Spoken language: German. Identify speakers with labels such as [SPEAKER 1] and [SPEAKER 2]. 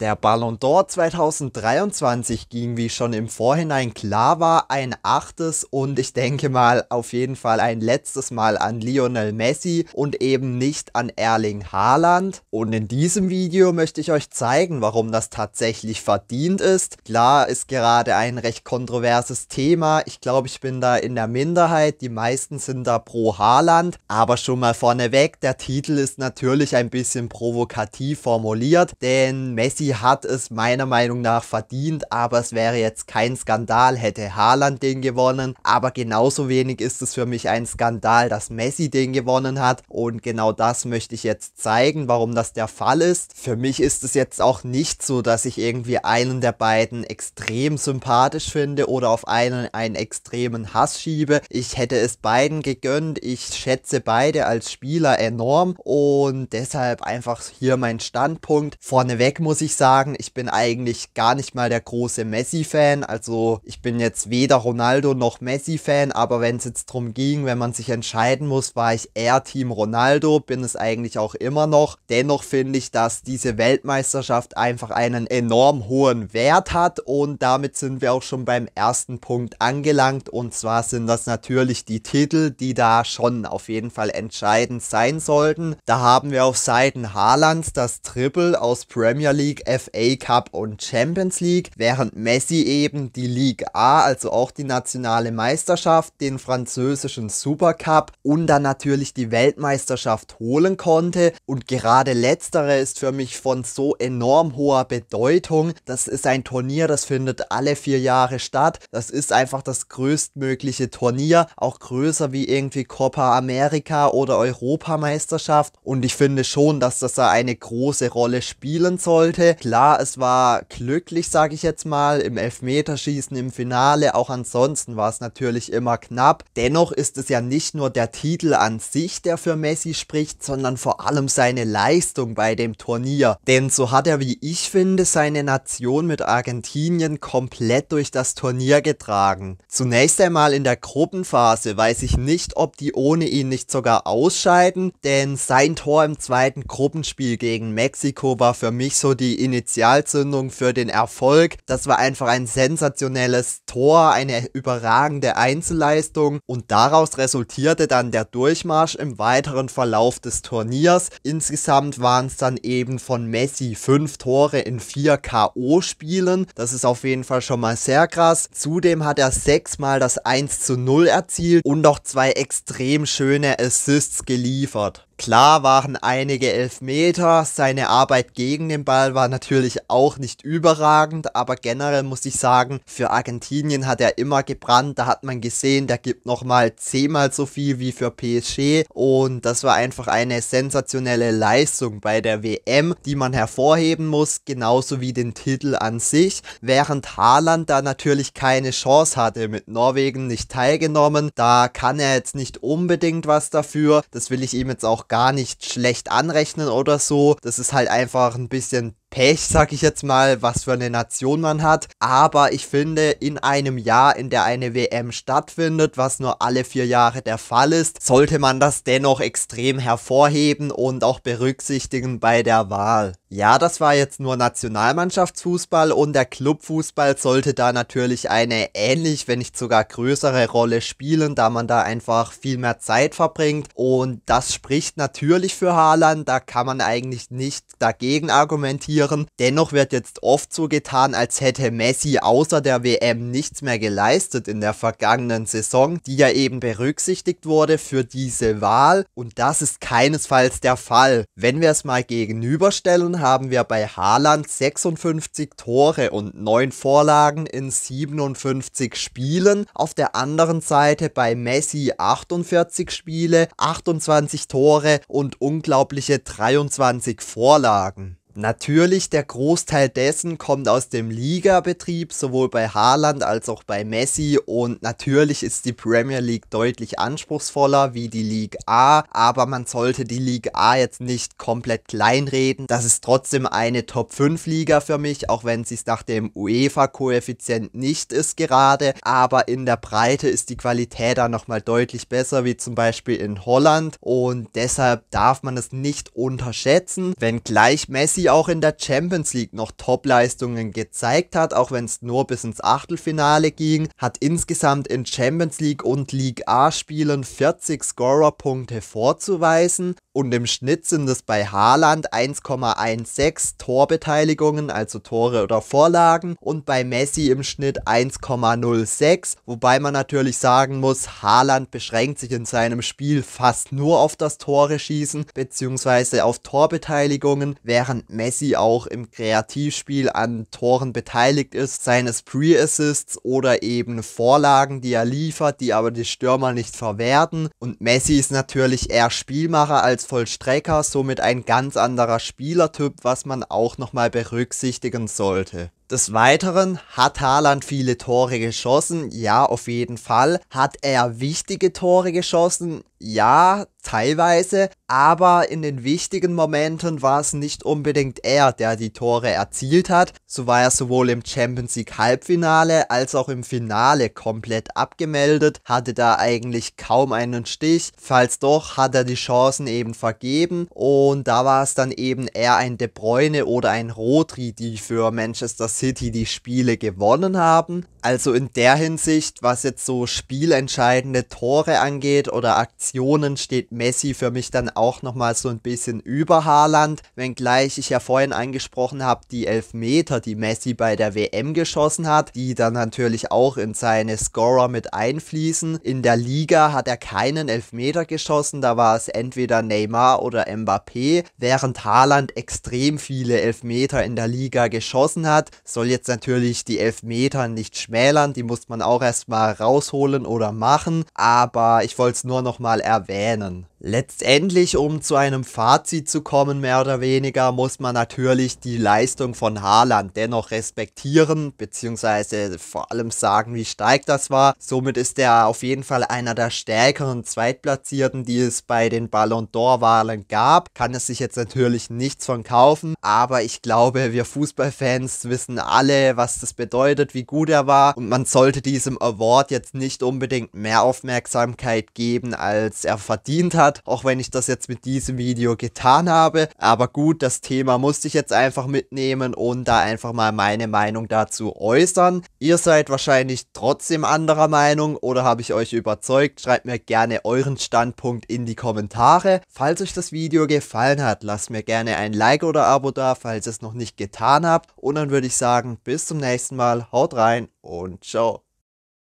[SPEAKER 1] Der Ballon d'Or 2023 ging, wie schon im Vorhinein klar war, ein achtes und ich denke mal auf jeden Fall ein letztes Mal an Lionel Messi und eben nicht an Erling Haaland. Und in diesem Video möchte ich euch zeigen, warum das tatsächlich verdient ist. Klar ist gerade ein recht kontroverses Thema. Ich glaube, ich bin da in der Minderheit. Die meisten sind da pro Haaland. Aber schon mal vorneweg, der Titel ist natürlich ein bisschen provokativ formuliert, denn Messi hat es meiner Meinung nach verdient, aber es wäre jetzt kein Skandal, hätte Haaland den gewonnen. Aber genauso wenig ist es für mich ein Skandal, dass Messi den gewonnen hat. Und genau das möchte ich jetzt zeigen, warum das der Fall ist. Für mich ist es jetzt auch nicht so, dass ich irgendwie einen der beiden extrem sympathisch finde oder auf einen einen extremen Hass schiebe. Ich hätte es beiden gegönnt. Ich schätze beide als Spieler enorm und deshalb einfach hier mein Standpunkt. Vorneweg muss ich sagen, ich bin eigentlich gar nicht mal der große Messi-Fan. Also ich bin jetzt weder Ronaldo noch Messi-Fan, aber wenn es jetzt darum ging, wenn man sich entscheiden muss, war ich eher Team Ronaldo, bin es eigentlich auch immer noch. Dennoch finde ich, dass diese Weltmeisterschaft einfach einen enorm hohen Wert hat und damit sind wir auch schon beim ersten Punkt angelangt und zwar sind das natürlich die Titel, die da schon auf jeden Fall entscheidend sein sollten. Da haben wir auf Seiten Haalands das Triple aus Premier League, FA Cup und Champions League, während Messi eben die Ligue A, also auch die nationale Meisterschaft, den französischen Supercup und dann natürlich die Weltmeisterschaft holen konnte. Und gerade letztere ist für mich von so enorm hoher Bedeutung. Das ist ein Turnier, das findet alle vier Jahre statt. Das ist einfach das größtmögliche Turnier, auch größer wie irgendwie Copa America oder Europameisterschaft. Und ich finde schon, dass das da eine große Rolle spielen sollte klar, es war glücklich, sage ich jetzt mal, im Elfmeterschießen, im Finale, auch ansonsten war es natürlich immer knapp. Dennoch ist es ja nicht nur der Titel an sich, der für Messi spricht, sondern vor allem seine Leistung bei dem Turnier. Denn so hat er, wie ich finde, seine Nation mit Argentinien komplett durch das Turnier getragen. Zunächst einmal in der Gruppenphase weiß ich nicht, ob die ohne ihn nicht sogar ausscheiden, denn sein Tor im zweiten Gruppenspiel gegen Mexiko war für mich so die Initialzündung für den Erfolg. Das war einfach ein sensationelles Tor, eine überragende Einzelleistung und daraus resultierte dann der Durchmarsch im weiteren Verlauf des Turniers. Insgesamt waren es dann eben von Messi fünf Tore in vier KO-Spielen. Das ist auf jeden Fall schon mal sehr krass. Zudem hat er sechsmal das 1 zu 0 erzielt und auch zwei extrem schöne Assists geliefert. Klar waren einige Elfmeter, seine Arbeit gegen den Ball war natürlich auch nicht überragend, aber generell muss ich sagen, für Argentinien hat er immer gebrannt, da hat man gesehen, der gibt nochmal zehnmal so viel wie für PSG und das war einfach eine sensationelle Leistung bei der WM, die man hervorheben muss, genauso wie den Titel an sich, während Haaland da natürlich keine Chance hatte, mit Norwegen nicht teilgenommen, da kann er jetzt nicht unbedingt was dafür, das will ich ihm jetzt auch gar nicht schlecht anrechnen oder so. Das ist halt einfach ein bisschen Pech, sag ich jetzt mal, was für eine Nation man hat. Aber ich finde, in einem Jahr, in der eine WM stattfindet, was nur alle vier Jahre der Fall ist, sollte man das dennoch extrem hervorheben und auch berücksichtigen bei der Wahl. Ja, das war jetzt nur Nationalmannschaftsfußball und der Clubfußball sollte da natürlich eine ähnlich, wenn nicht sogar größere Rolle spielen, da man da einfach viel mehr Zeit verbringt und das spricht natürlich für Haaland, da kann man eigentlich nicht dagegen argumentieren kassieren. Dennoch wird jetzt oft so getan, als hätte Messi außer der WM nichts mehr geleistet in der vergangenen Saison, die ja eben berücksichtigt wurde für diese Wahl und das ist keinesfalls der Fall. Wenn wir es mal gegenüberstellen, haben wir bei Haaland 56 Tore und 9 Vorlagen in 57 Spielen, auf der anderen Seite bei Messi 48 Spiele, 28 Tore und unglaubliche 23 Vorlagen. Natürlich, der Großteil dessen kommt aus dem Ligabetrieb, sowohl bei Haaland als auch bei Messi. Und natürlich ist die Premier League deutlich anspruchsvoller wie die League A, aber man sollte die League A jetzt nicht komplett kleinreden. Das ist trotzdem eine Top 5 Liga für mich, auch wenn sie es nach dem UEFA-Koeffizient nicht ist gerade. Aber in der Breite ist die Qualität da nochmal deutlich besser, wie zum Beispiel in Holland. Und deshalb darf man es nicht unterschätzen, wenn gleich Messi auch in der Champions League noch Top-Leistungen gezeigt hat, auch wenn es nur bis ins Achtelfinale ging, hat insgesamt in Champions League und League A Spielen 40 Scorer-Punkte vorzuweisen und im Schnitt sind es bei Haaland 1,16 Torbeteiligungen, also Tore oder Vorlagen. Und bei Messi im Schnitt 1,06. Wobei man natürlich sagen muss, Haaland beschränkt sich in seinem Spiel fast nur auf das Tore schießen, beziehungsweise auf Torbeteiligungen, während Messi auch im Kreativspiel an Toren beteiligt ist, seines Pre-Assists oder eben Vorlagen, die er liefert, die aber die Stürmer nicht verwerten. Und Messi ist natürlich eher Spielmacher als Vollstrecker somit ein ganz anderer Spielertyp, was man auch nochmal berücksichtigen sollte. Des Weiteren hat Haaland viele Tore geschossen, ja auf jeden Fall. Hat er wichtige Tore geschossen, ja teilweise, aber in den wichtigen Momenten war es nicht unbedingt er, der die Tore erzielt hat. So war er sowohl im Champions League Halbfinale als auch im Finale komplett abgemeldet, hatte da eigentlich kaum einen Stich. Falls doch, hat er die Chancen eben vergeben und da war es dann eben eher ein De Bruyne oder ein Rodri, die für Manchester City die Spiele gewonnen haben. Also in der Hinsicht, was jetzt so spielentscheidende Tore angeht oder Aktionen, steht Messi für mich dann auch nochmal so ein bisschen über Haaland, wenngleich ich ja vorhin angesprochen habe, die Elfmeter, die Messi bei der WM geschossen hat, die dann natürlich auch in seine Scorer mit einfließen. In der Liga hat er keinen Elfmeter geschossen, da war es entweder Neymar oder Mbappé, während Haaland extrem viele Elfmeter in der Liga geschossen hat, soll jetzt natürlich die Elfmeter nicht spielen verschmälern, die muss man auch erstmal rausholen oder machen, aber ich wollte es nur nochmal erwähnen. Letztendlich, um zu einem Fazit zu kommen, mehr oder weniger, muss man natürlich die Leistung von Haaland dennoch respektieren, beziehungsweise vor allem sagen, wie stark das war. Somit ist er auf jeden Fall einer der stärkeren Zweitplatzierten, die es bei den Ballon d'Or-Wahlen gab. Kann es sich jetzt natürlich nichts von kaufen, aber ich glaube, wir Fußballfans wissen alle, was das bedeutet, wie gut er war und man sollte diesem Award jetzt nicht unbedingt mehr Aufmerksamkeit geben, als er verdient hat auch wenn ich das jetzt mit diesem Video getan habe. Aber gut, das Thema musste ich jetzt einfach mitnehmen und da einfach mal meine Meinung dazu äußern. Ihr seid wahrscheinlich trotzdem anderer Meinung oder habe ich euch überzeugt? Schreibt mir gerne euren Standpunkt in die Kommentare. Falls euch das Video gefallen hat, lasst mir gerne ein Like oder Abo da, falls ihr es noch nicht getan habt. Und dann würde ich sagen, bis zum nächsten Mal, haut rein und ciao.